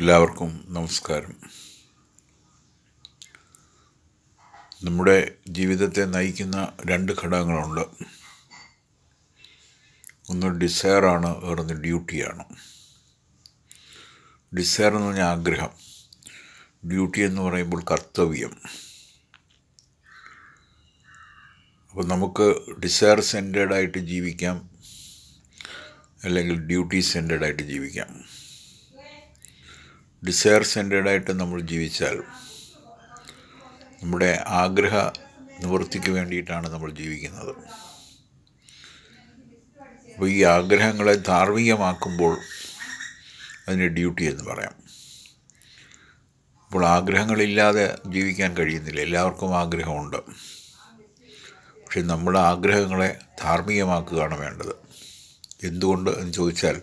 എല്ലാവർക്കും നമസ്കാരം നമ്മുടെ ജീവിതത്തെ നയിക്കുന്ന രണ്ട് ഘടകങ്ങളുണ്ട് ഒന്ന് ഡിസയറാണ് വേറൊന്ന് ഡ്യൂട്ടിയാണ് ഡിസയർ എന്ന് പറഞ്ഞാൽ ആഗ്രഹം ഡ്യൂട്ടി എന്ന് പറയുമ്പോൾ കർത്തവ്യം അപ്പോൾ നമുക്ക് ഡിസയർ സെൻറ്റേഡായിട്ട് ജീവിക്കാം അല്ലെങ്കിൽ ഡ്യൂട്ടി സെൻറ്റേഡായിട്ട് ജീവിക്കാം ഡിസയർ സെൻറ്റേഡായിട്ട് നമ്മൾ ജീവിച്ചാൽ നമ്മുടെ ആഗ്രഹ നിവൃത്തിക്ക് വേണ്ടിയിട്ടാണ് നമ്മൾ ജീവിക്കുന്നത് അപ്പോൾ ഈ ആഗ്രഹങ്ങളെ ധാർമ്മികമാക്കുമ്പോൾ അതിന് ഡ്യൂട്ടി എന്ന് പറയാം അപ്പോൾ ആഗ്രഹങ്ങളില്ലാതെ ജീവിക്കാൻ കഴിയുന്നില്ല എല്ലാവർക്കും ആഗ്രഹമുണ്ട് പക്ഷെ നമ്മുടെ ആഗ്രഹങ്ങളെ ധാർമ്മികമാക്കുകയാണ് വേണ്ടത് എന്തുകൊണ്ട് എന്ന് ചോദിച്ചാൽ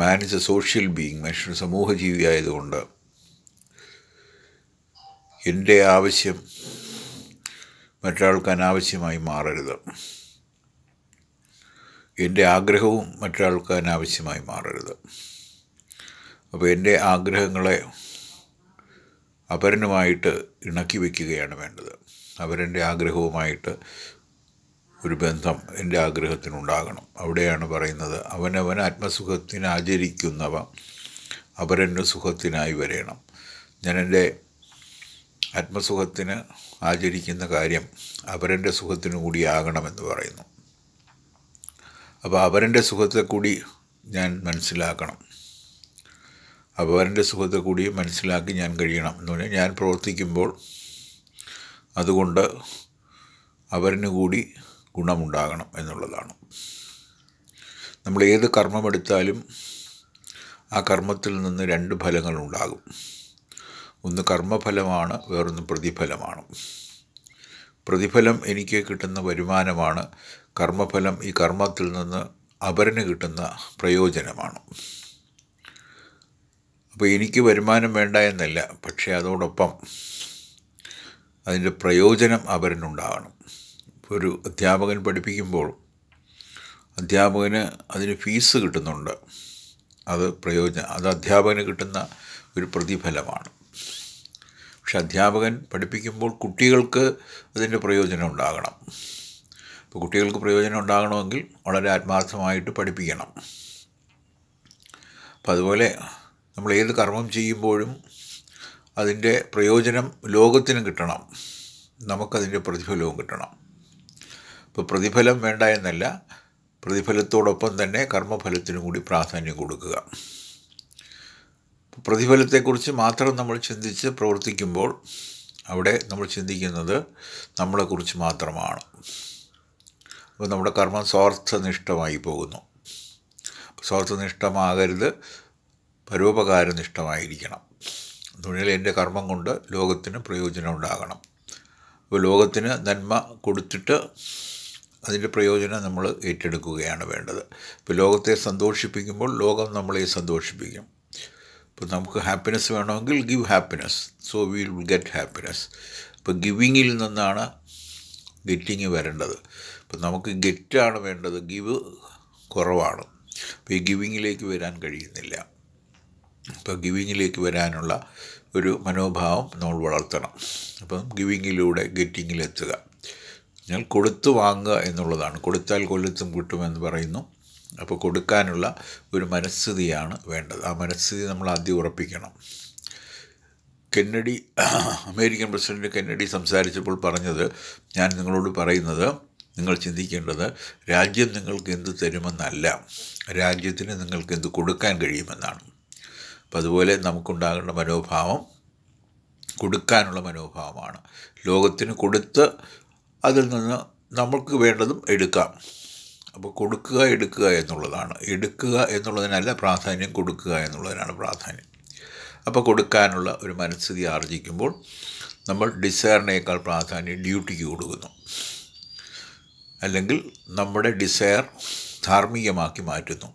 man is a social being മനുഷ്യൻ ആയതുകൊണ്ട് എൻ്റെ ആവശ്യം മറ്റൊരാൾക്ക് അനാവശ്യമായി മാറരുത് എൻ്റെ ആഗ്രഹവും മറ്റൊരാൾക്ക് അനാവശ്യമായി മാറരുത് അപ്പോൾ എൻ്റെ ആഗ്രഹങ്ങളെ അപരനുമായിട്ട് ഇണക്കി വയ്ക്കുകയാണ് വേണ്ടത് അവരെൻ്റെ ആഗ്രഹവുമായിട്ട് ഒരു ബന്ധം എൻ്റെ ആഗ്രഹത്തിനുണ്ടാകണം അവിടെയാണ് പറയുന്നത് അവനവൻ ആത്മസുഖത്തിനാചരിക്കുന്നവ അവരെൻ്റെ സുഖത്തിനായി വരേണം ഞാൻ എൻ്റെ ആത്മസുഖത്തിന് ആചരിക്കുന്ന കാര്യം അവരെൻ്റെ സുഖത്തിനു കൂടി ആകണമെന്ന് പറയുന്നു അപ്പോൾ അവരെൻ്റെ സുഖത്തെ കൂടി ഞാൻ മനസ്സിലാക്കണം അവരെൻ്റെ സുഖത്തെ കൂടി മനസ്സിലാക്കി ഞാൻ കഴിയണം എന്ന് പറഞ്ഞാൽ ഞാൻ പ്രവർത്തിക്കുമ്പോൾ അതുകൊണ്ട് അവരനു കൂടി ഗുണമുണ്ടാകണം എന്നുള്ളതാണ് നമ്മൾ ഏത് കർമ്മമെടുത്താലും ആ കർമ്മത്തിൽ നിന്ന് രണ്ട് ഫലങ്ങൾ ഉണ്ടാകും ഒന്ന് കർമ്മഫലമാണ് വേറൊന്ന് പ്രതിഫലമാണ് പ്രതിഫലം എനിക്ക് കിട്ടുന്ന വരുമാനമാണ് കർമ്മഫലം ഈ കർമ്മത്തിൽ നിന്ന് അവരന് കിട്ടുന്ന പ്രയോജനമാണ് അപ്പോൾ എനിക്ക് വരുമാനം വേണ്ട എന്നല്ല പക്ഷേ അതോടൊപ്പം അതിൻ്റെ പ്രയോജനം അവരനുണ്ടാകണം ഒരു അധ്യാപകൻ പഠിപ്പിക്കുമ്പോൾ അധ്യാപകന് അതിന് ഫീസ് കിട്ടുന്നുണ്ട് അത് പ്രയോജന അത് അധ്യാപകന് കിട്ടുന്ന ഒരു പ്രതിഫലമാണ് പക്ഷെ അധ്യാപകൻ പഠിപ്പിക്കുമ്പോൾ കുട്ടികൾക്ക് അതിൻ്റെ പ്രയോജനം ഉണ്ടാകണം അപ്പോൾ കുട്ടികൾക്ക് പ്രയോജനം ഉണ്ടാകണമെങ്കിൽ വളരെ ആത്മാർത്ഥമായിട്ട് പഠിപ്പിക്കണം അപ്പം അതുപോലെ നമ്മൾ ഏത് കർമ്മം ചെയ്യുമ്പോഴും അതിൻ്റെ പ്രയോജനം ലോകത്തിനും കിട്ടണം നമുക്കതിൻ്റെ പ്രതിഫലവും കിട്ടണം ഇപ്പോൾ പ്രതിഫലം വേണ്ട എന്നല്ല പ്രതിഫലത്തോടൊപ്പം തന്നെ കർമ്മഫലത്തിനും കൂടി പ്രാധാന്യം കൊടുക്കുക പ്രതിഫലത്തെക്കുറിച്ച് മാത്രം നമ്മൾ ചിന്തിച്ച് പ്രവർത്തിക്കുമ്പോൾ അവിടെ നമ്മൾ ചിന്തിക്കുന്നത് നമ്മളെക്കുറിച്ച് മാത്രമാണ് അപ്പോൾ നമ്മുടെ കർമ്മം സ്വാർത്ഥനിഷ്ഠമായി പോകുന്നു സ്വാർത്ഥനിഷ്ഠമാകരുത് പരോപകാരനിഷ്ഠമായിരിക്കണം അതുകൊണ്ട് എൻ്റെ കർമ്മം കൊണ്ട് ലോകത്തിന് പ്രയോജനം ഉണ്ടാകണം അപ്പോൾ ലോകത്തിന് നന്മ കൊടുത്തിട്ട് അതിൻ്റെ പ്രയോജനം നമ്മൾ ഏറ്റെടുക്കുകയാണ് വേണ്ടത് ഇപ്പോൾ ലോകത്തെ സന്തോഷിപ്പിക്കുമ്പോൾ ലോകം നമ്മളെ സന്തോഷിപ്പിക്കും ഇപ്പോൾ നമുക്ക് ഹാപ്പിനെസ് വേണമെങ്കിൽ give happiness so we will get happiness ഇപ്പോൾ ഗിവിങ്ങിൽ നിന്നാണ് ഗെറ്റിങ് വരേണ്ടത് ഇപ്പം നമുക്ക് ഗെറ്റാണ് വേണ്ടത് ഗിവ് കുറവാണ് അപ്പോൾ ഈ ഗിവിങ്ങിലേക്ക് വരാൻ കഴിയുന്നില്ല അപ്പോൾ ഗിവിങ്ങിലേക്ക് വരാനുള്ള ഒരു മനോഭാവം നമ്മൾ വളർത്തണം അപ്പം ഗിവിങ്ങിലൂടെ ഗെറ്റിങ്ങിലെത്തുക ഞാൻ കൊടുത്തു വാങ്ങുക എന്നുള്ളതാണ് കൊടുത്താൽ കൊല്ലത്തും കിട്ടുമെന്ന് പറയുന്നു അപ്പോൾ കൊടുക്കാനുള്ള ഒരു മനസ്ഥിതിയാണ് വേണ്ടത് ആ മനസ്ഥിതി നമ്മൾ ആദ്യം ഉറപ്പിക്കണം കെന്നഡി അമേരിക്കൻ പ്രസിഡന്റ് കെന്നഡി സംസാരിച്ചപ്പോൾ പറഞ്ഞത് ഞാൻ നിങ്ങളോട് പറയുന്നത് നിങ്ങൾ ചിന്തിക്കേണ്ടത് രാജ്യം നിങ്ങൾക്ക് എന്ത് തരുമെന്നല്ല രാജ്യത്തിന് നിങ്ങൾക്ക് എന്ത് കൊടുക്കാൻ കഴിയുമെന്നാണ് അപ്പം അതുപോലെ നമുക്കുണ്ടാകേണ്ട മനോഭാവം കൊടുക്കാനുള്ള മനോഭാവമാണ് ലോകത്തിന് കൊടുത്ത് അതിൽ നിന്ന് നമുക്ക് വേണ്ടതും എടുക്കാം അപ്പോൾ കൊടുക്കുക എടുക്കുക എന്നുള്ളതാണ് എടുക്കുക എന്നുള്ളതിനല്ല പ്രാധാന്യം കൊടുക്കുക എന്നുള്ളതിനാണ് പ്രാധാന്യം അപ്പോൾ കൊടുക്കാനുള്ള ഒരു മനസ്ഥിതി ആർജിക്കുമ്പോൾ നമ്മൾ ഡിസയറിനേക്കാൾ പ്രാധാന്യം ഡ്യൂട്ടിക്ക് കൊടുക്കുന്നു അല്ലെങ്കിൽ നമ്മുടെ ഡിസയർ ധാർമ്മികമാക്കി മാറ്റുന്നു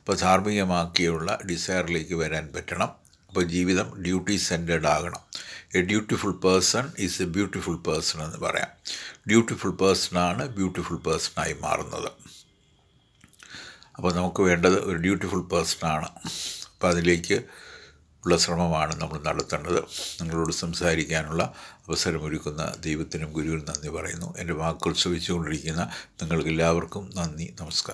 അപ്പോൾ ധാർമ്മികമാക്കിയുള്ള ഡിസയറിലേക്ക് വരാൻ പറ്റണം അപ്പോൾ ജീവിതം ഡ്യൂട്ടി സെൻറ്റേഡ് ആകണം a dutiful person is a beautiful person എന്ന് പറയാം ഡ്യൂട്ടിഫുൾ പേഴ്സണാണ് ബ്യൂട്ടിഫുൾ പേഴ്സണായി മാറുന്നത് അപ്പോൾ നമുക്ക് വേണ്ടത് ഒരു ഡ്യൂട്ടിഫുൾ പേഴ്സണാണ് അപ്പോൾ അതിലേക്ക് ഉള്ള ശ്രമമാണ് നമ്മൾ നടത്തേണ്ടത് നിങ്ങളോട് സംസാരിക്കാനുള്ള അവസരമൊരുക്കുന്ന ദൈവത്തിനും ഗുരുവിനും നന്ദി പറയുന്നു എൻ്റെ വാക്കുകൾ ശ്രമിച്ചുകൊണ്ടിരിക്കുന്ന നിങ്ങൾക്കെല്ലാവർക്കും നന്ദി നമസ്കാരം